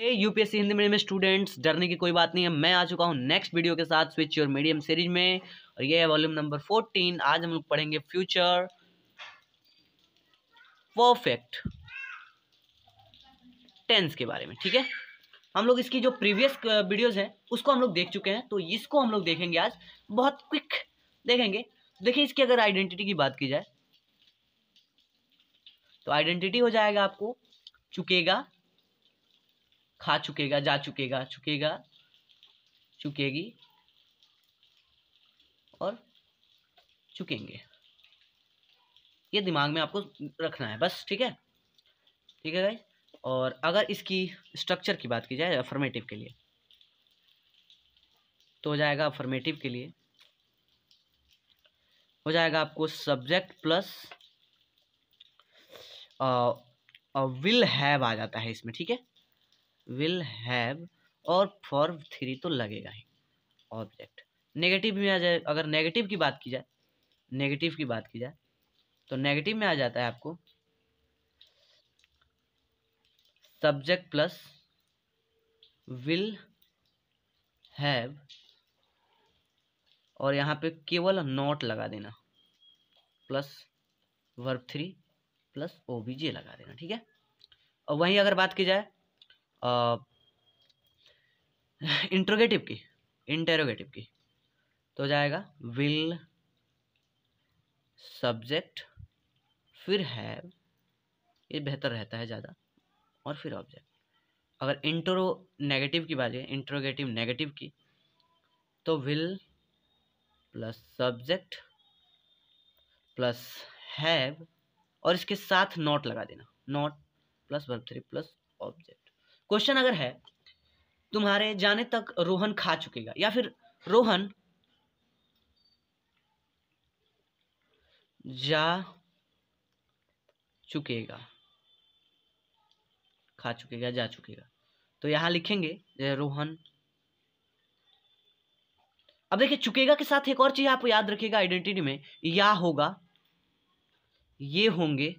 ए UPSC Hindi medium students डरने की कोई बात नहीं है मैं आ चुका हूँ नेक्स्ट वीडियो के साथ स्विच योर मीडियम सीरीज में और ये है वॉल्यूम नंबर फोर्टीन आज हम लोग पढ़ेंगे फ्यूचर परफेक्ट टेंस के बारे में ठीक है हम लोग इसकी जो प्रीवियस वीडियोज हैं उसको हम लोग देख चुके हैं तो इसको हम लोग देखेंगे आज बहुत क्विक देखेंगे देखिए इसकी अगर आइडेंटिटी की बात की जाए तो आइडेंटिटी हो जाएगा आपको चुकेगा खा चुकेगा जा चुकेगा चुकेगा चुकेगी और चुकेंगे ये दिमाग में आपको रखना है बस ठीक है ठीक है भाई और अगर इसकी स्ट्रक्चर की बात की जाए अफर्मेटिव के लिए तो हो जाएगा अफर्मेटिव के लिए हो जाएगा आपको सब्जेक्ट प्लस विल हैव आ जाता है इसमें ठीक है विल हैव और फॉर थ्री तो लगेगा ही ऑब्जेक्ट नेगेटिव में आ जाए अगर नेगेटिव की बात की जाए नेगेटिव की बात की जाए तो नेगेटिव में आ जाता है आपको सब्जेक्ट प्लस विल हैव और यहाँ पे केवल नॉट लगा देना plus verb three plus O लगा देना ठीक है और वहीं अगर बात की जाए इंट्रोगेटिव की इंटेरोगेटिव की तो जाएगा विल सब्जेक्ट फिर हैव ये बेहतर रहता है ज़्यादा और फिर ऑब्जेक्ट अगर इंट्रो नेगेटिव की बात है इंट्रोगेटिव नेगेटिव की तो will plus subject plus have और इसके साथ नॉट लगा देना not plus verb three plus object question अगर है तुम्हारे जाने तक रोहन खा चुकेगा या फिर रोहन जा चुकेगा खा चुकेगा जा चुकेगा तो यहां लिखेंगे रोहन अब देखिए चुकेगा के साथ एक और चीज आप याद रखिएगा आइडेंटिटी में या होगा ये होंगे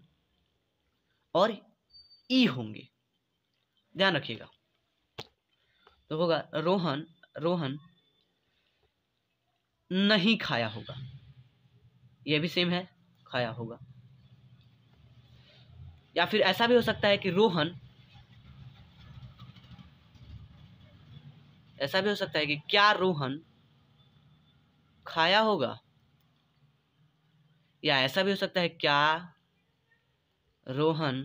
और ई होंगे ध्यान रखिएगा तो होगा रोहन रोहन नहीं खाया होगा यह भी सेम है खाया होगा या फिर ऐसा भी हो सकता है कि रोहन ऐसा भी हो सकता है कि क्या रोहन खाया होगा या ऐसा भी हो सकता है क्या रोहन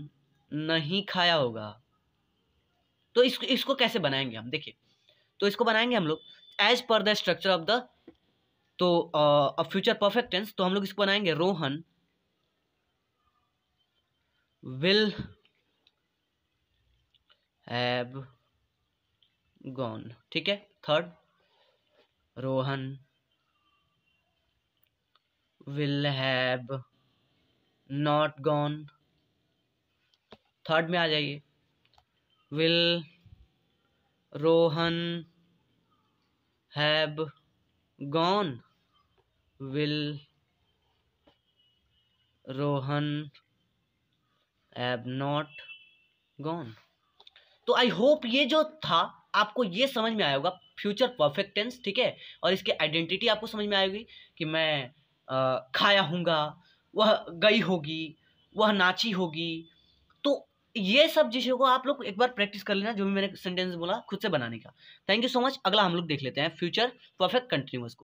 नहीं खाया होगा तो इसको इसको कैसे बनाएंगे हम देखिए तो इसको बनाएंगे हम लोग as per the structure of the तो अब फ्यूचर परफेक्ट टेंस तो हम लोग इसको बनाएंगे रोहन विल हैव गॉन ठीक है third Rohan will have not gone third में आ जाइए will Rohan have gone? Will Rohan have not gone? तो आई होप ये जो था आपको ये समझ में आया होगा फ्यूचर परफेक्ट टेंस ठीक है और इसकी आइडेंटिटी आपको समझ में आएगी कि मैं आ, खाया हूँगा वह गई होगी वह नाची होगी तो ये सब चीज़ों को आप लोग एक बार प्रैक्टिस कर लेना जो भी मैंने सेंटेंस बोला खुद से बनाने का थैंक यू सो मच अगला हम लोग देख लेते हैं फ्यूचर परफेक्ट कंटिन्यूस